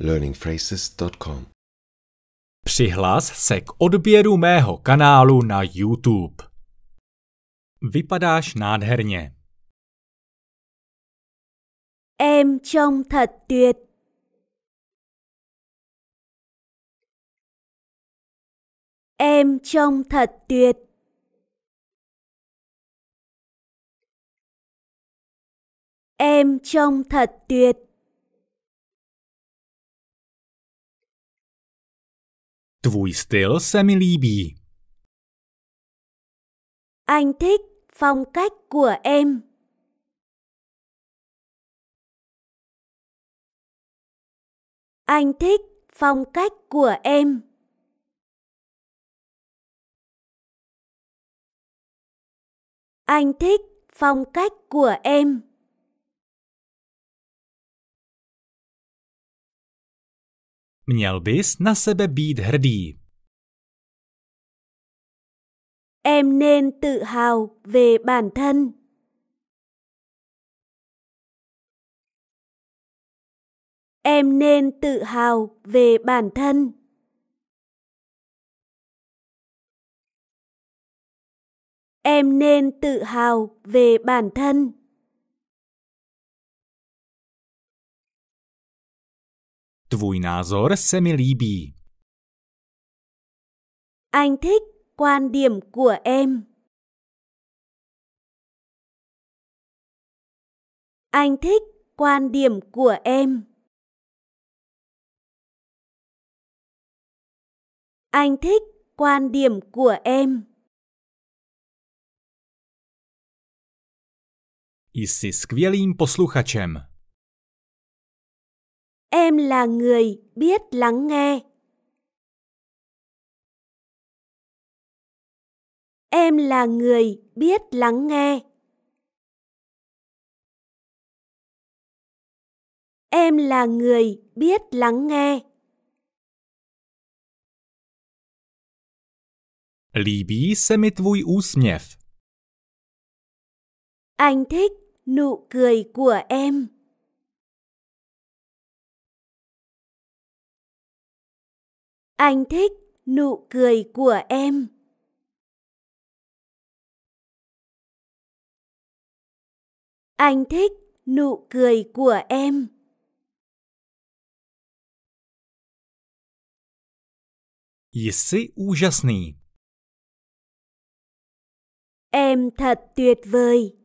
learningphrases.com. Přihlas se k odběru mého kanálu na YouTube. Vypadáš nádherně. Em trông thật tuyệt. Em trông thật tuyệt. Em trông thật tuyệt. Tvůj styl se mi líbí. Anh thích phong cách của em. Anh thích phong cách của em. Anh thích phong cách của em. Měl bys na sebe být hrdý. Em nên tự hào về bản thân. Em nên tự hào về bản thân. Em nên tự hào về bản thân. Tvůj názor se mi líbí. Anh thích quan điểm của em. Anh thích quan điểm của em. Anh thích quan điểm của em. jsi skvělým posluchačem. em là người biết lắng nghe em là người biết lắng nghe em là người biết lắng nghe Líbí se mi tvůj úsměv. Anh thích nụ cười của em. Anh thích nụ cười của em. Anh thích nụ cười của em. Jsi úžasný. Em thật tuyệt vời.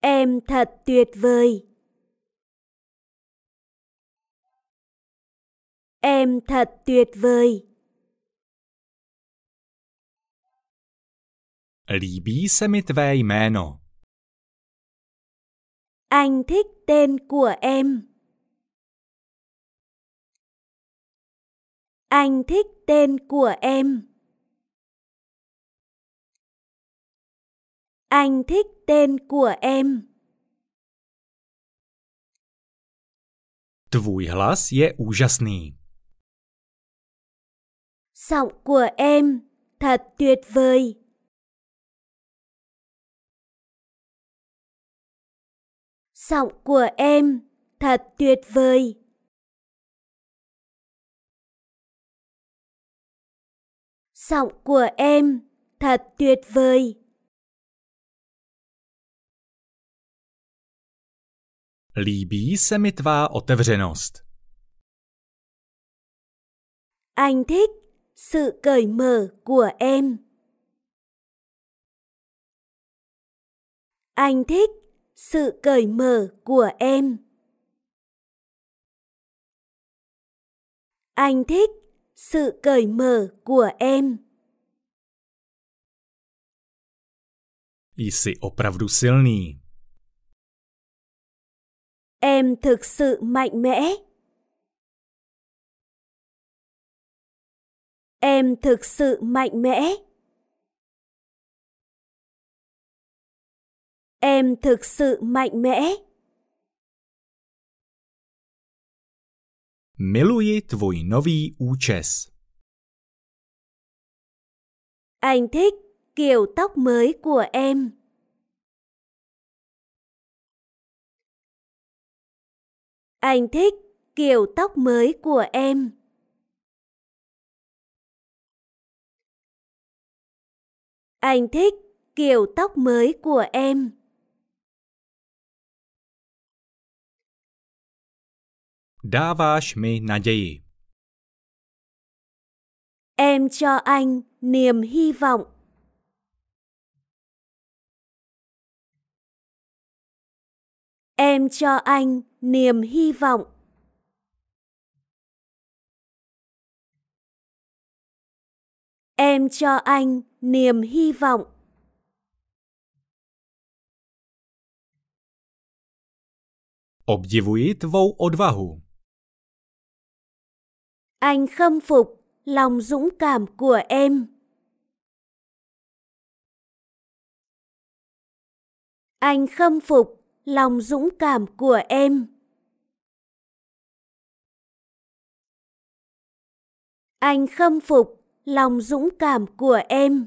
Em thật tuyệt vời. Em thật tuyệt vời. Líbí se mi tvé jméno. Anh thích tên của em. Anh thích tên của em. Anh thích tên của em. Tvůj hlas je úžasný. Giọng của em thật tuyệt vời. Giọng của em thật tuyệt vời. Giọng của em thật tuyệt vời. Líbí se mi tvá otevřenost. Anh thích sự cởi mở của em anh thích sự cởi mở của em anh thích sự cởi mở của em Jsi opravdu silný. Em thực sự mạnh mẽ. em thực sự mạnh mẽ em thực sự mạnh mẽ Miluji tvůj nový účes. Anh thích kiểu tóc mới của em. Anh thích kiểu tóc mới của em. Anh thích kiểu tóc mới của em. Dáváš me naději. Em cho anh niềm hy vọng. Em cho anh niềm hy vọng. em cho anh niềm hy vọng Obdivuji tvou odvahu. Anh khâm phục lòng dũng cảm của em. Anh khâm phục lòng dũng cảm của em. Anh khâm phục lòng dũng cảm của em.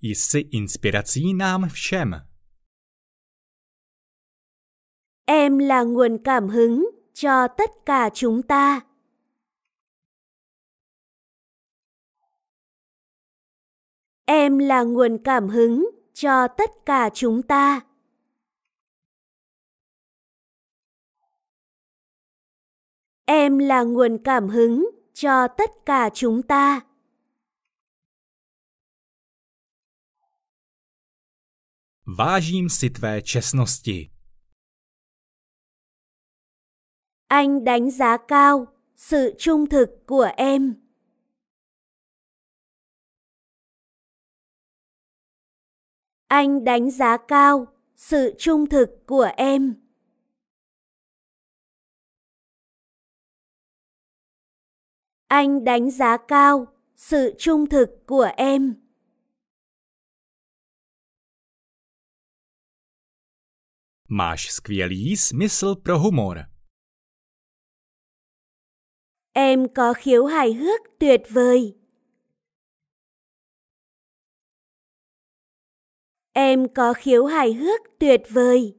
Jest inspiracji nam wszem. Em là nguồn cảm hứng cho tất cả chúng ta. Em là nguồn cảm hứng cho tất cả chúng ta. em là nguồn cảm hứng cho tất cả chúng ta Vážím si tvé čestnosti. Anh đánh giá cao sự trung thực của em. Anh đánh giá cao sự trung thực của em. anh đánh giá cao sự trung thực của em Máš skvělý smysl pro humor. Em có khiếu hài hước tuyệt vời. Em có khiếu hài hước tuyệt vời.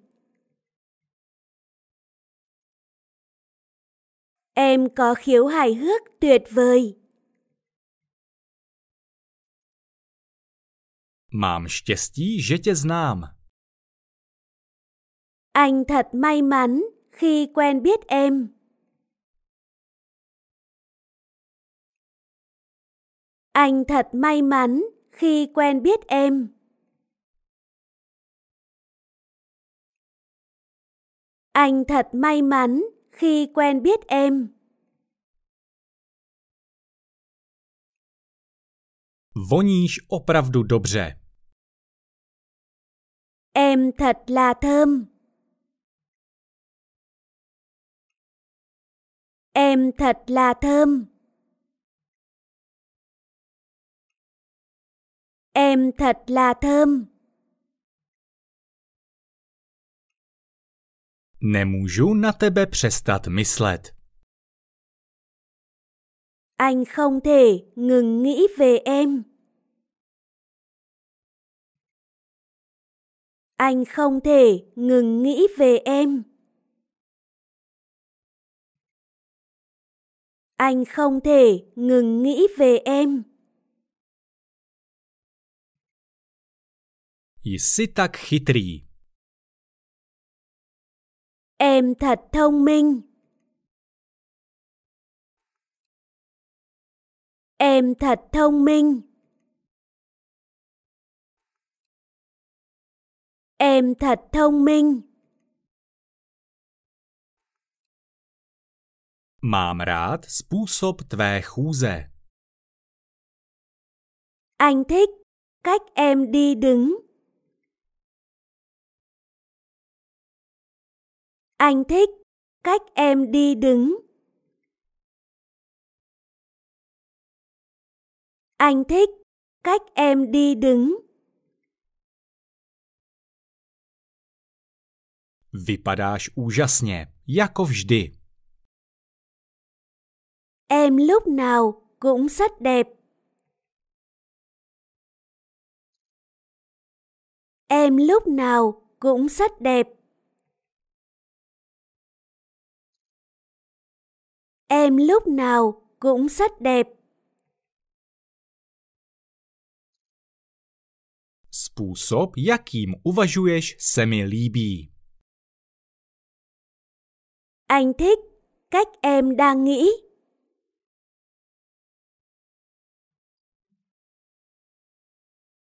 Em có khiếu hài hước tuyệt vời. Mám štěstí, že tě znám. Anh thật may mắn khi quen biết em. Anh thật may mắn khi quen biết em. Anh thật may mắn khi quen biết em. Voníš opravdu dobře. Em thật là thơm. Em thật là thơm. Em thật là thơm. Nemůžu na tebe přestat myslet. Anh không thể ngừng nghĩ về em. Anh không thể ngừng nghĩ về em. Anh không thể ngừng nghĩ về em. Jsi tak chytrý. em thật thông minh. Em thật thông minh. Em thật thông minh. Mám rád způsob tvé chůze. Anh thích cách em đi đứng. Anh thích cách em đi đứng. Anh thích cách em đi đứng. Vypadáš úžasně, jako vždy. Em lúc nào cũng rất đẹp. Em lúc nào cũng rất đẹp. em lúc nào cũng rất đẹp. Způsob, jakim uvažuješ, se mi Anh thích cách em đang nghĩ.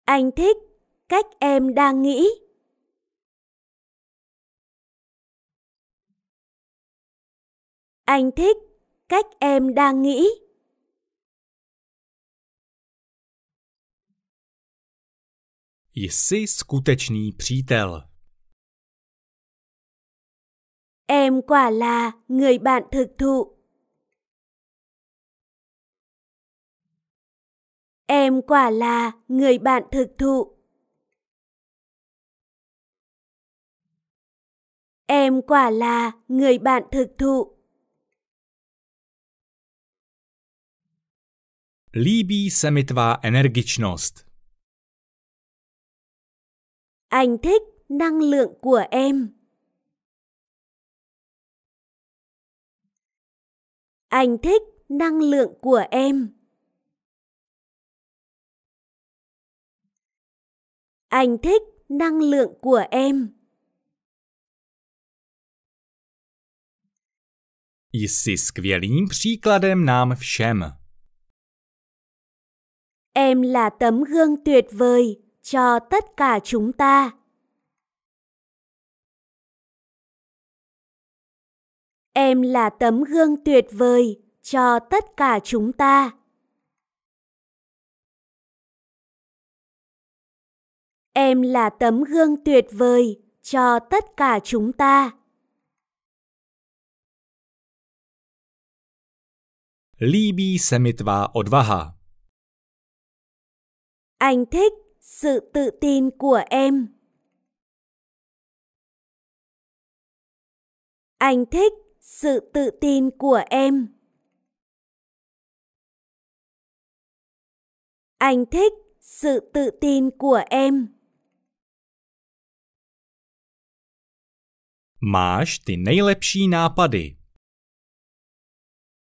Anh thích cách em đang nghĩ. Anh thích cách em đang nghĩ Jsi skutečný přítel. Em quả là người bạn thực thụ. Em quả là người bạn thực thụ. Em quả là người bạn thực thụ. Líbí se mi tvá energičnost. Anh thích năng lượng của em. Anh thích năng lượng của em. Anh thích năng lượng của em. Jsi skvělým příkladem nám všem. em là tấm gương tuyệt vời cho tất cả chúng ta em là tấm gương tuyệt vời cho tất cả chúng ta em là tấm gương tuyệt vời cho tất cả chúng ta líbí se mi tvá odvaha anh thích sự tự tin của em. Anh thích sự tự tin của em. Anh thích sự tự tin của em. Máš ty nejlepší nápady.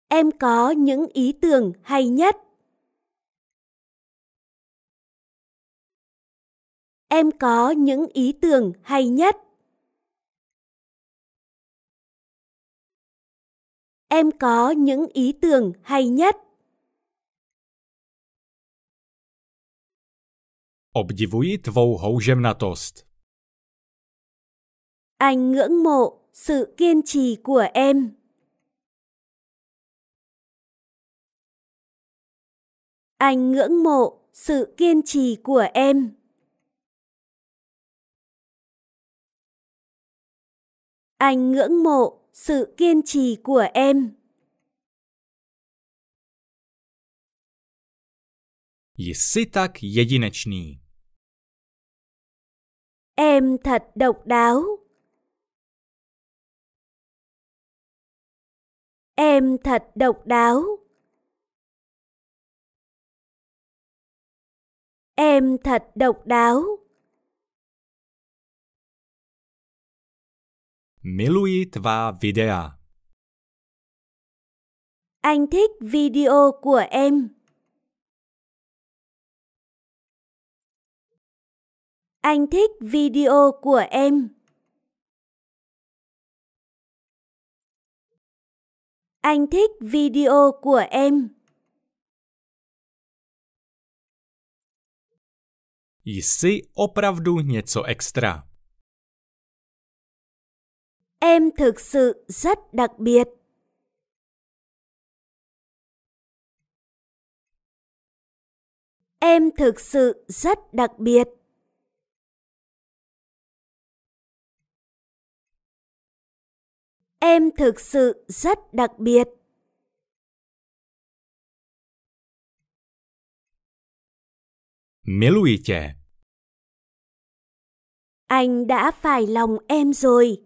Em có những ý tưởng hay nhất. em có những ý tưởng hay nhất em có những ý tưởng hay nhất Obdivuji tvou houževnatost. Anh ngưỡng mộ sự kiên trì của em. Anh ngưỡng mộ sự kiên trì của em. Anh ngưỡng mộ sự kiên trì của em. Jsi tak jedinečný. Em thật độc đáo. Em thật độc đáo. Em thật độc đáo. Miluji tvá videa. Anh thích video của em. Anh thích video của em. Anh thích video của em. Jsi opravdu něco extra. em thực sự rất đặc biệt em thực sự rất đặc biệt em thực sự rất đặc biệt Milujete. Anh đã phải lòng em rồi.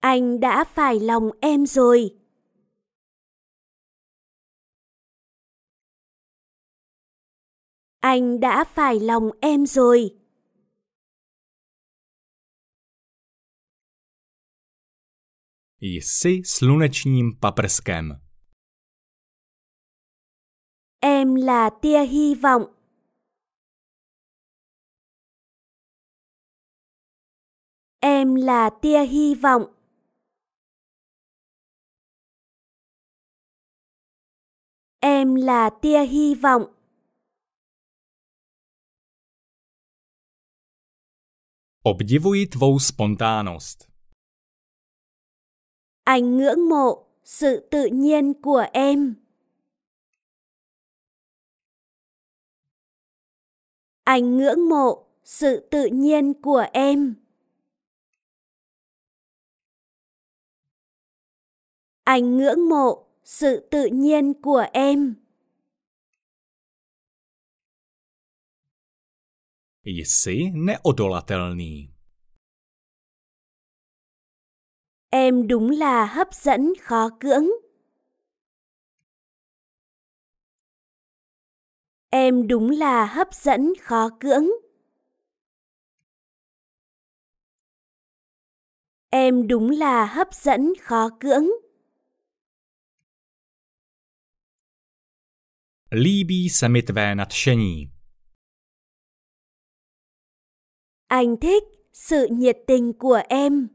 Anh đã phải lòng em rồi. Anh đã phải lòng em rồi. Jsi slunečním paprskem. Em là tia hy vọng. Em là tia hy vọng. Em là tia hy vọng. Obdivuji tvou spontánnost. Anh ngưỡng mộ sự tự nhiên của em. Anh ngưỡng mộ sự tự nhiên của em. Anh ngưỡng mộ sự tự nhiên của em. Jsi neodolatelný. Em đúng là hấp dẫn khó cưỡng. Em đúng là hấp dẫn khó cưỡng. Em đúng là hấp dẫn khó cưỡng. Líbí se mi tvé nadšení. Anh thích sự nhiệt tình của em.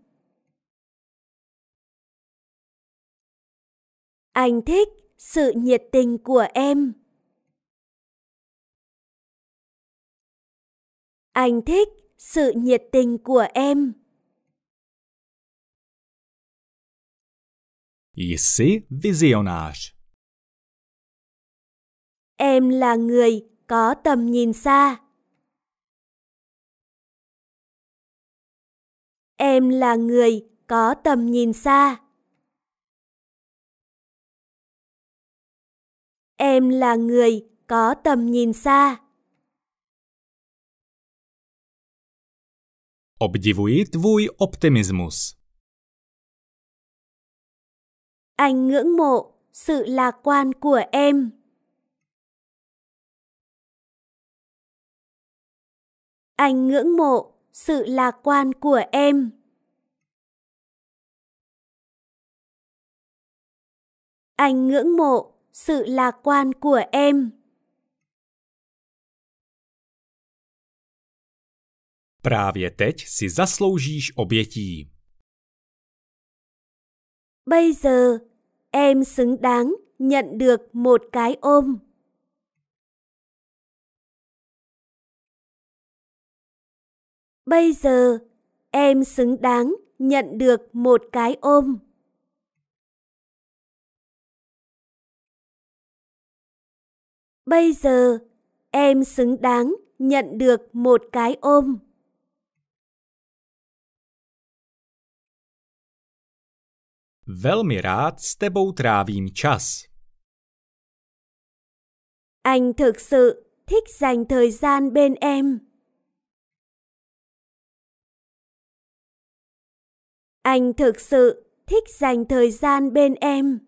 Anh thích sự nhiệt tình của em. Anh thích sự nhiệt tình của em. Jsi vizionář em là người có tầm nhìn xa. Em là người có tầm nhìn xa. Em là người có tầm nhìn xa. Obdivuit vui optimismus. Anh ngưỡng mộ sự lạc quan của em. Anh ngưỡng mộ sự lạc quan của em. Anh ngưỡng mộ sự lạc quan của em. Právě teď si zasloužíš obětí. Bây giờ, em xứng đáng nhận được một cái ôm. Bây giờ, em xứng đáng nhận được một cái ôm. Bây giờ, em xứng đáng nhận được một cái ôm. Velmi rád s tebou trávím čas. Anh thực sự thích dành thời gian bên em. Anh thực sự thích dành thời gian bên em.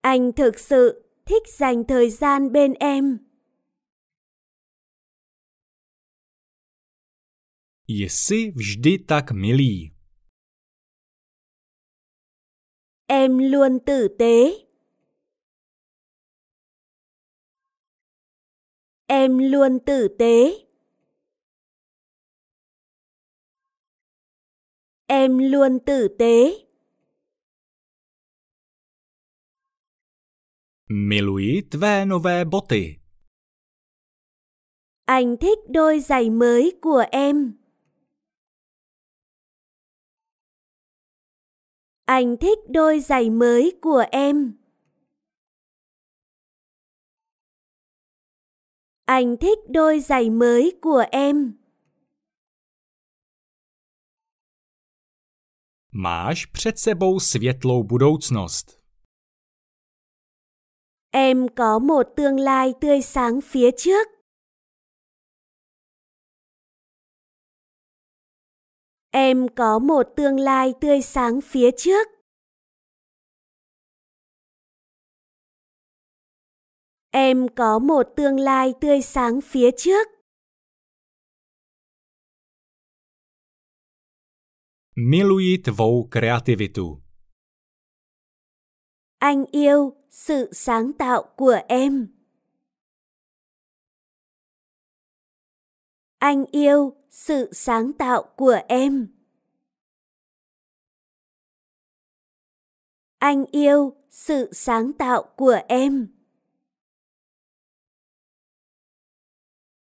Anh thực sự thích dành thời gian bên em. Jsi vždy tak milý. Em luôn tử tế. Em luôn tử tế. em luôn tử tế. Miluji tvé nové boty. Anh thích đôi giày mới của em. Anh thích đôi giày mới của em. Anh thích đôi giày mới của em. Máš před sebou světlou budoucnost. Em có một tương lai tươi sáng phía trước. Em có một tương lai tươi sáng phía trước. Em có một tương lai tươi sáng phía trước. Miluji tvou kreativitu. Anh yêu sự sáng tạo của em. Anh yêu sự sáng tạo của em. Anh yêu sự sáng tạo của em.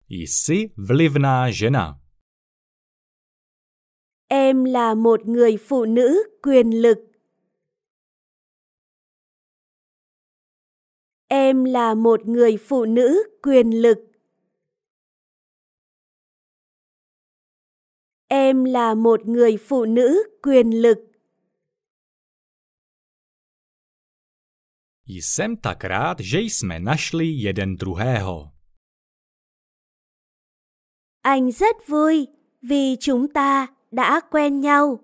Jsi vlivná žena em là một người phụ nữ quyền lực em là một người phụ nữ quyền lực em là một người phụ nữ quyền lực Jsem tak rád, že jsme našli jeden druhého. Anh rất vui vì chúng ta đã quen nhau.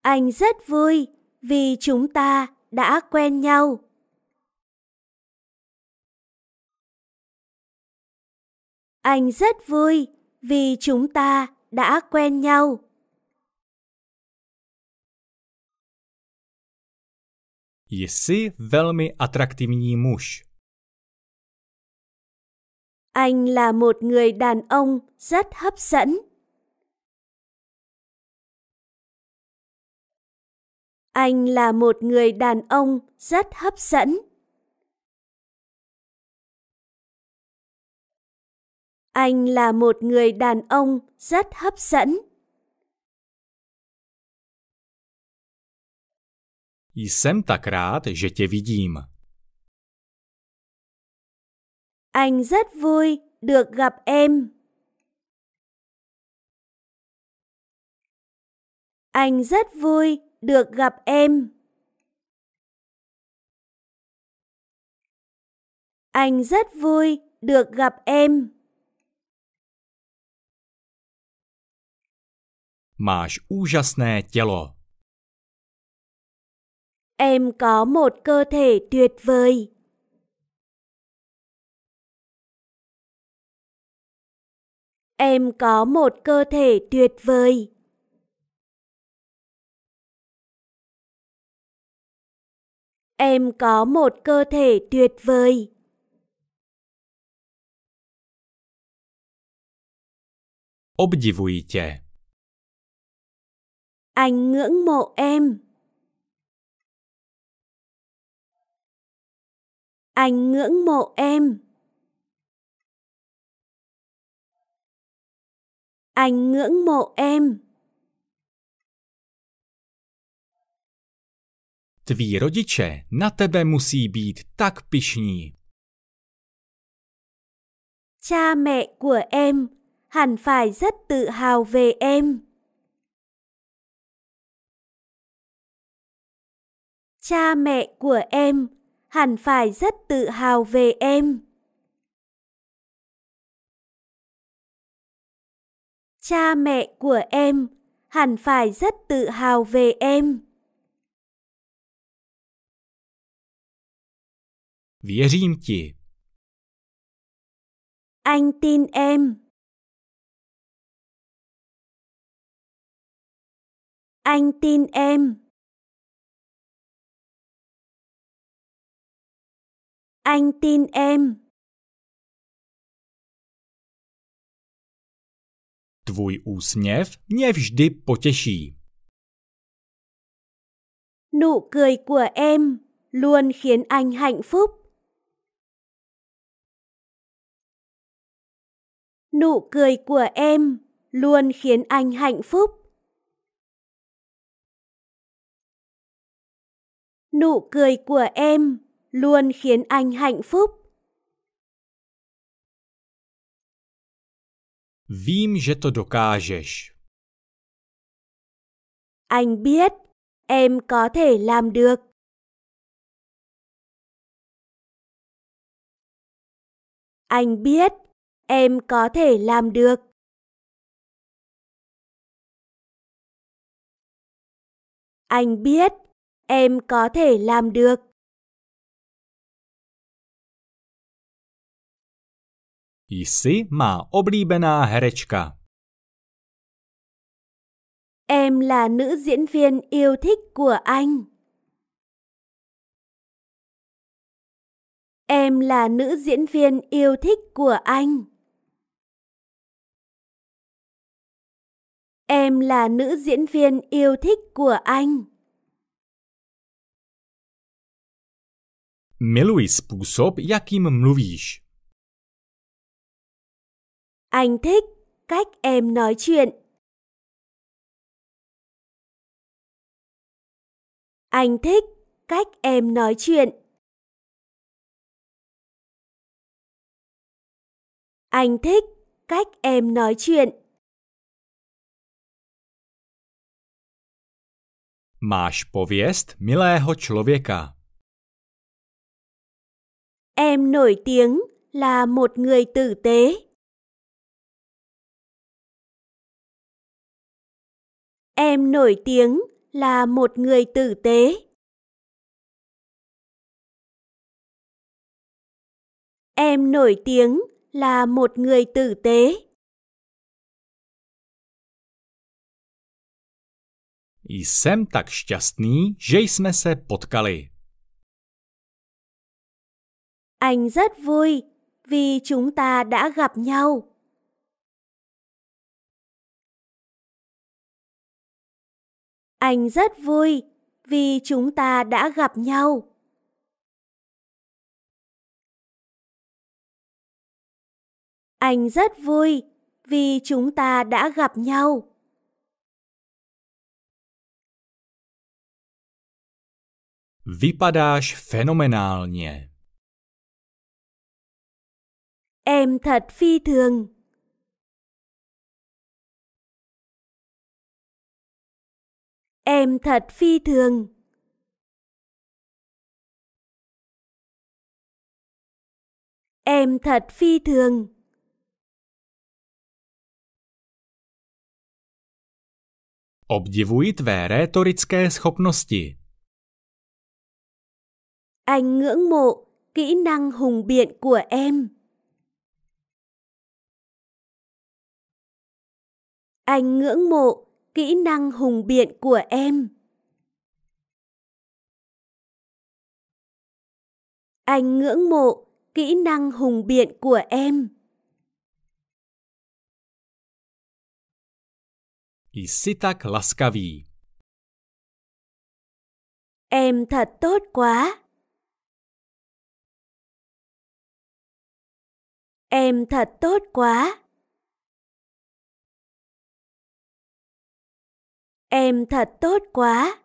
Anh rất vui vì chúng ta đã quen nhau. Anh rất vui vì chúng ta đã quen nhau. Jsi velmi atraktivní muž. Anh là một người đàn ông rất hấp dẫn. Anh là một người đàn ông rất hấp dẫn. Anh là một người đàn ông rất hấp dẫn. Jsem tak rád, že tě vidím. Anh rất vui được gặp em. Anh rất vui được gặp em. Anh rất vui được gặp em. Máš úžasné tělo. Em có một cơ thể tuyệt vời. em có một cơ thể tuyệt vời em có một cơ thể tuyệt vời Obdiwujcie. Anh ngưỡng mộ em. Anh ngưỡng mộ em. anh ngưỡng mộ em. Tví rodiče na tebe musí být tak pišní. Cha mẹ của em hẳn phải rất tự hào về em. Cha mẹ của em hẳn phải rất tự hào về em. cha mẹ của em hẳn phải rất tự hào về em. Věřím ti. Anh tin em. Anh tin em. Anh tin em. Tvůj úsměv mě vždy potěší. Nụ cười của em luôn khiến anh hạnh phúc. Nụ cười của em luôn khiến anh hạnh phúc. Nụ cười của em luôn khiến anh hạnh phúc. Vím, že to dokážeš. Anh biết, em có thể làm được. Anh biết, em có thể làm được. Anh biết, em có thể làm được. Jsi má oblíbená herečka. Em là nữ diễn viên yêu thích của anh. Em là nữ diễn viên yêu thích của anh. Em là nữ diễn viên yêu thích của anh. Miluji způsob, jakým mluvíš. Anh thích cách em nói chuyện. Anh thích cách em nói chuyện. Anh thích cách em nói chuyện. Máš pověst milého člověka. Em nổi tiếng là một người tử tế. Em nổi tiếng là một người tử tế. Em nổi tiếng là một người tử tế. Jsem tak šťastný, že jsme se potkali. Anh rất vui vì chúng ta đã gặp nhau. Anh rất vui vì chúng ta đã gặp nhau. Anh rất vui vì chúng ta đã gặp nhau. Vypadáš fenomenálně. Em thật phi thường. em thật phi thường. Em thật phi thường. Obdivuji tvé rétorické schopnosti. Anh ngưỡng mộ kỹ năng hùng biện của em. Anh ngưỡng mộ kỹ năng hùng biện của em. Anh ngưỡng mộ kỹ năng hùng biện của em. Jsi tak Em thật tốt quá. Em thật tốt quá. Em thật tốt quá.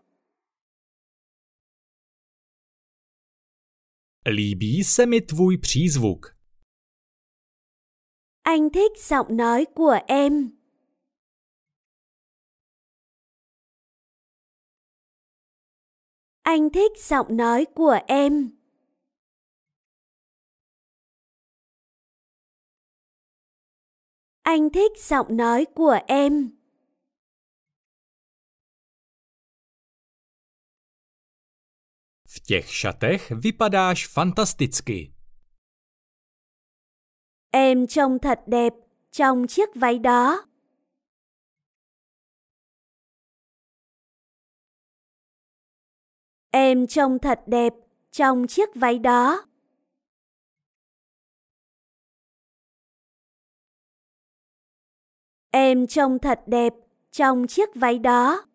Líbí se mi tvůj přízvuk. Anh thích giọng nói của em. Anh thích giọng nói của em. Anh thích giọng nói của em. těch šatech vypadáš fantasticky. Em trông thật đẹp trong chiếc váy đó. Em trông thật đẹp trong chiếc váy đó. Em trông thật đẹp trong chiếc váy đó.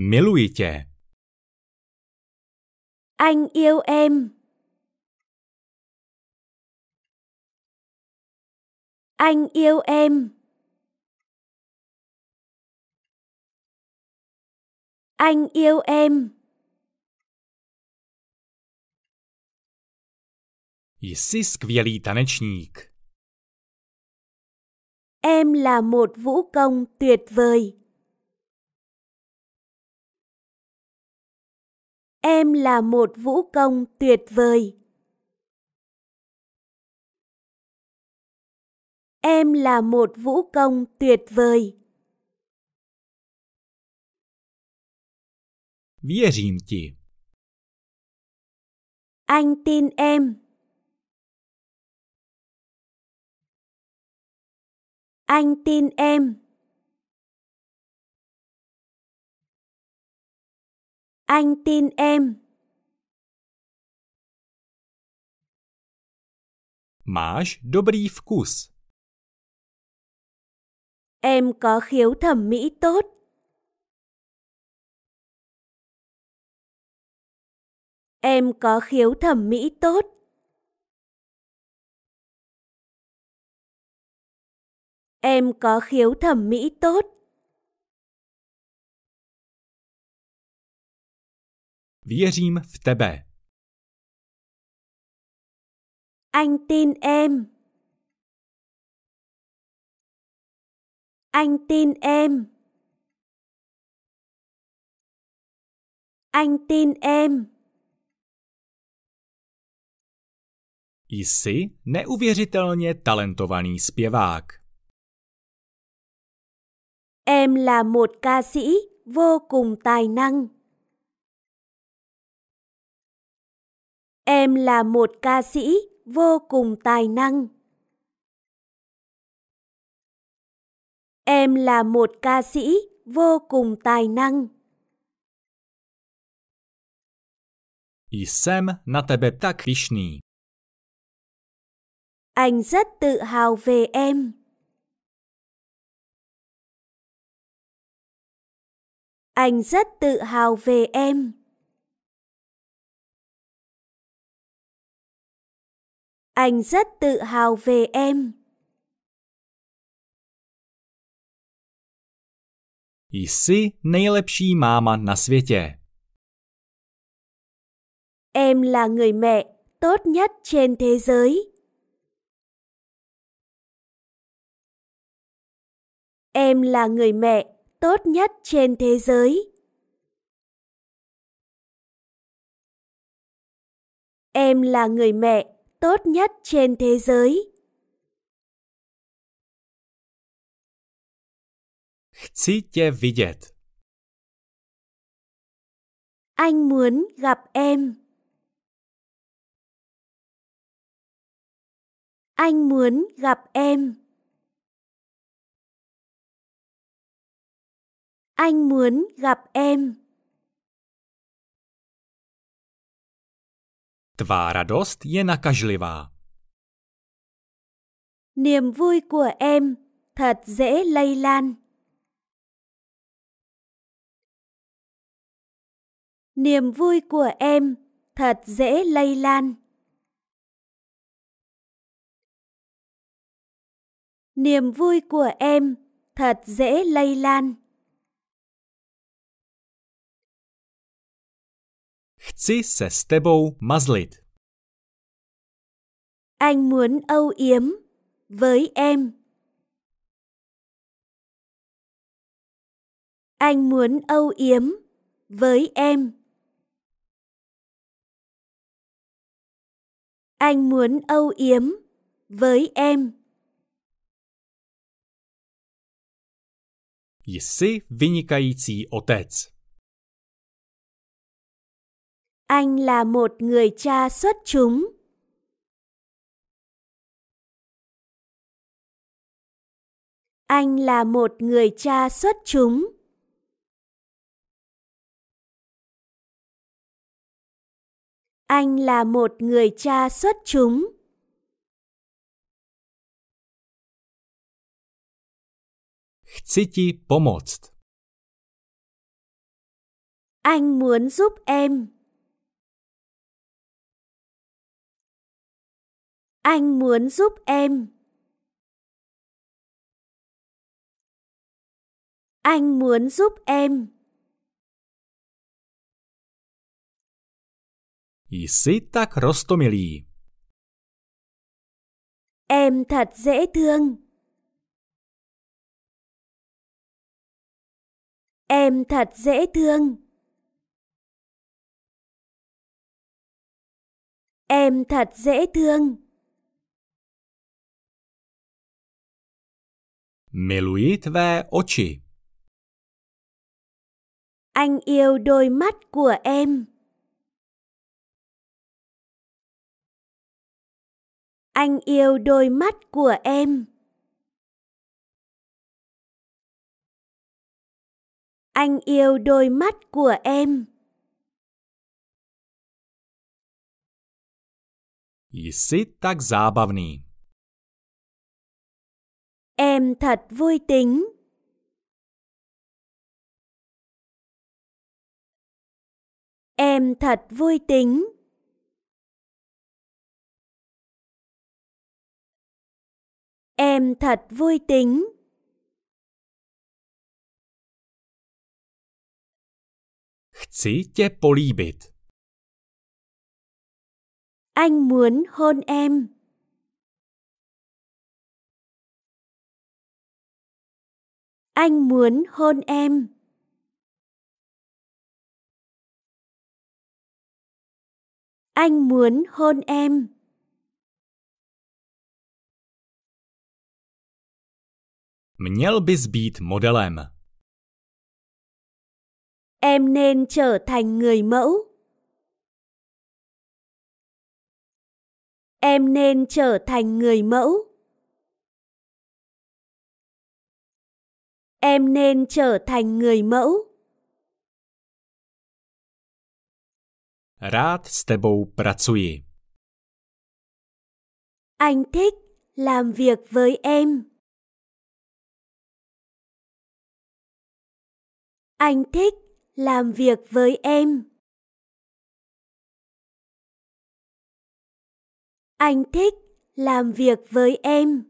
Miluje tě. Anh yêu em. Anh yêu em. Anh yêu em. Jsi skvělý tanečník. Em là một vũ công tuyệt vời. em là một vũ công tuyệt vời. Em là một vũ công tuyệt vời. Wierzim ci. Anh tin em. Anh tin em. Anh tin em. Máš dobrý vkus. Em có khiếu thẩm mỹ tốt. Em có khiếu thẩm mỹ tốt. Em có khiếu thẩm mỹ tốt. Věřím v tebe. Anh tin em. Anh tin em. Anh tin em. Jsi neuvěřitelně talentovaný zpěvák. Em là một ca sĩ vô cùng tài năng. em là một ca sĩ vô cùng tài năng. Em là một ca sĩ vô cùng tài năng. Jsem na tebe tak pišný. Anh rất tự hào về em. Anh rất tự hào về em. anh rất tự hào về em. 一 jsi nejlepší máma na světě. Em là người mẹ tốt nhất trên thế giới. Em là người mẹ tốt nhất trên thế giới. Em là người mẹ tốt nhất trên thế giới. Chcície widzieć. Anh muốn gặp em. Anh muốn gặp em. Anh muốn gặp em. Tvá radost je nakažlivá. Niềm vui của em thật dễ lây lan. Niềm vui của em thật dễ lây lan. Niềm vui của em thật dễ lây lan. Chci se s tebou mazlit. Anh muốn âu yếm với em. Anh muốn âu yếm với em. Anh muốn âu yếm với em. Jsi vynikající otec. Anh là một người cha xuất chúng. Anh là một người cha xuất chúng. Anh là một người cha xuất chúng. Chci ti pomoct. Anh muốn giúp em. Anh muốn giúp em. Anh muốn giúp em. Jsi tak roztomilý. Em thật dễ thương. Em thật dễ thương. Em thật dễ thương. Milují tvé oči. Anh yêu đôi mắt của em. Anh yêu đôi mắt của em. Anh yêu đôi mắt của em. Jsi tak zábavný. Em thật vui tính. Em thật vui tính. Em thật vui tính. Chci tě políbit. Anh muốn hôn em. anh muốn hôn em anh muốn hôn em Měl bys být modelem. Em nên trở thành người mẫu. Em nên trở thành người mẫu. em nên trở thành người mẫu. Rád s tebou pracuji. Anh thích làm việc với em. Anh thích làm việc với em. Anh thích làm việc với em.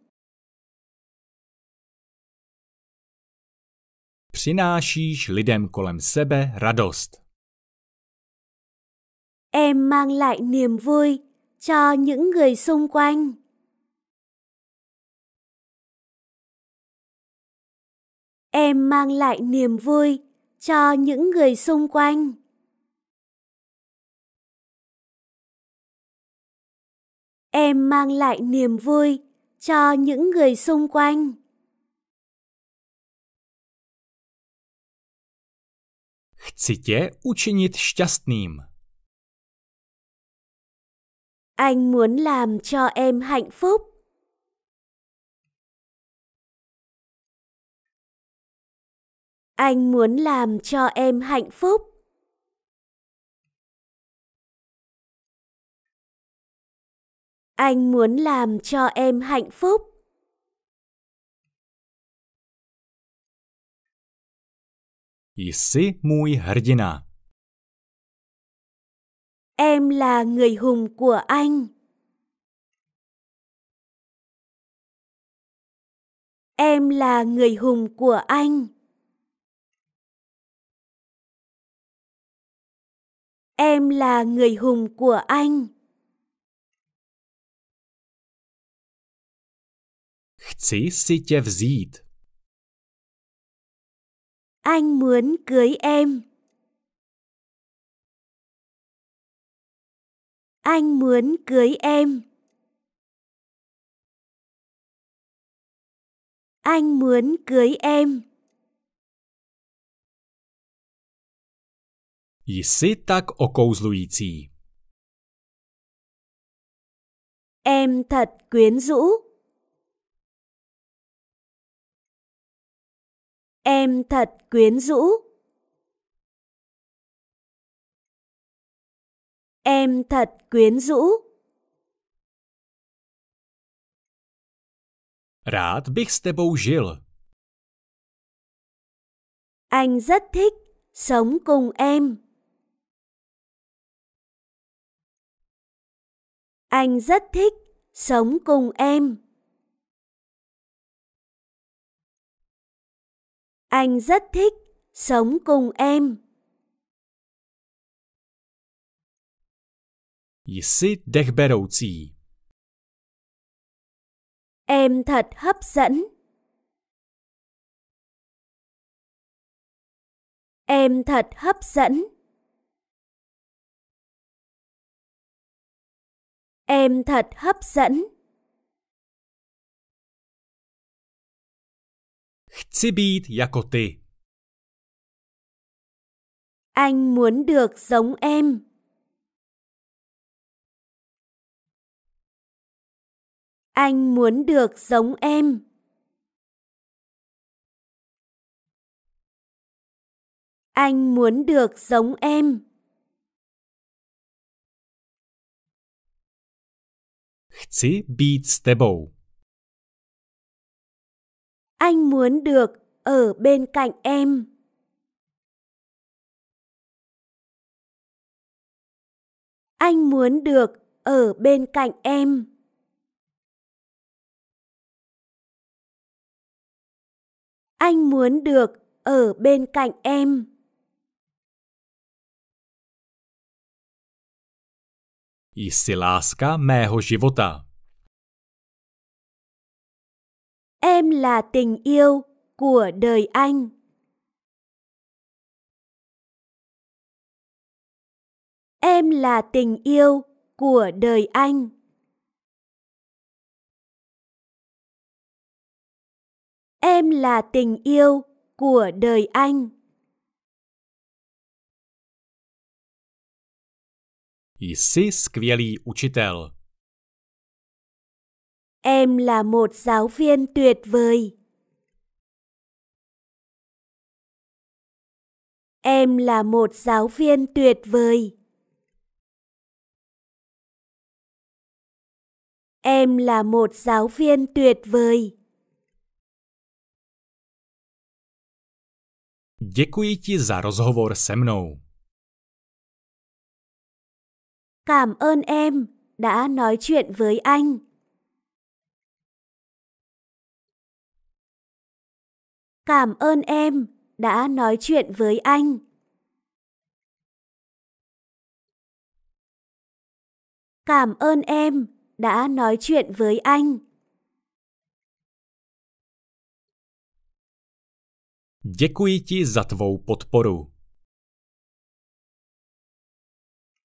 Přinášíš lidem kolem sebe radost. Em mang lại niềm vui cho những người xung quanh. Em mang lại niềm vui cho những người xung quanh. Em mang lại niềm vui cho những người xung quanh. Chci tě učinit šťastným. Anh muốn làm cho em hạnh phúc. Anh muốn làm cho em hạnh phúc. Anh muốn làm cho em hạnh phúc. Jsi můj hrdina. Em là người hùng của anh. Em là người hùng của anh. Em là người hùng của anh. Chci si tě vzít anh muốn cưới em. Anh muốn cưới em. Anh muốn cưới em. Jsi tak okouzlující. Em thật quyến rũ. em thật quyến rũ. Em thật quyến rũ. Rád bych s tebou žil. Anh rất thích sống cùng em. Anh rất thích sống cùng em. Anh rất thích sống cùng em. Jsi dechberoucí. Em thật hấp dẫn. Em thật hấp dẫn. Em thật hấp dẫn. Chci být jako ty. Anh muốn được giống em. Anh muốn được giống em. Anh muốn được giống em. Chci být s tebou anh muốn được ở bên cạnh em anh muốn được ở bên cạnh em anh muốn được ở bên cạnh em Jsi e láska mého života. em là tình yêu của đời anh em là tình yêu của đời anh em là tình yêu của đời anh jsi skvělý učitel em là một giáo viên tuyệt vời em là một giáo viên tuyệt vời em là một giáo viên tuyệt vời Děkuji ti za rozhovor se mnou. Cảm ơn em đã nói chuyện với anh. Cảm ơn em đã nói chuyện với anh. Cảm ơn em đã nói chuyện với anh. Děkuji ti za tvou podporu.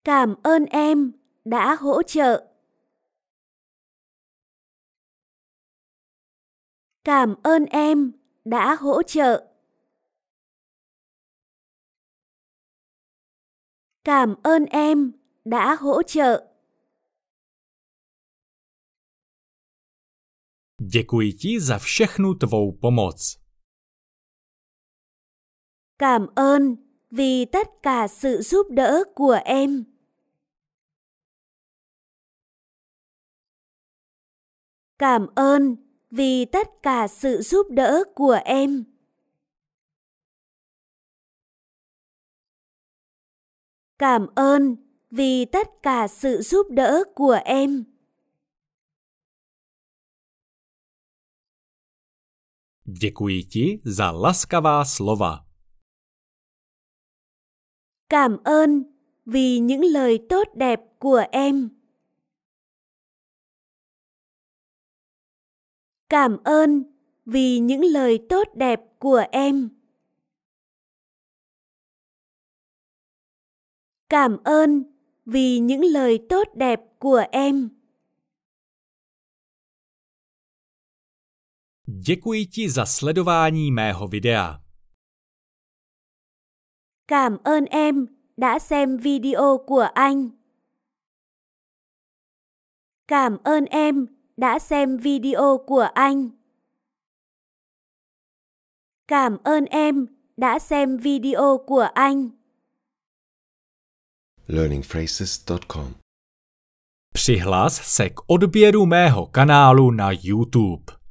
Cảm ơn em đã hỗ trợ. Cảm ơn em đã hỗ trợ. Cảm ơn em đã hỗ trợ. Děkuji ti za všechnu tvou pomoc. Cảm ơn vì tất cả sự giúp đỡ của em. Cảm ơn vì tất cả sự giúp đỡ của em. Cảm ơn vì tất cả sự giúp đỡ của em. Děkuji ti za laskavá slova. Cảm ơn vì những lời tốt đẹp của em. cảm ơn vì những lời tốt đẹp của em cảm ơn vì những lời tốt đẹp của em Děkuji ti za sledování mého videa. Cảm ơn em đã xem video của anh. Cảm ơn em đã xem video của anh. Cảm ơn em đã xem video của anh. learningphrases.com Přihlás se k odběru mého kanálu na YouTube.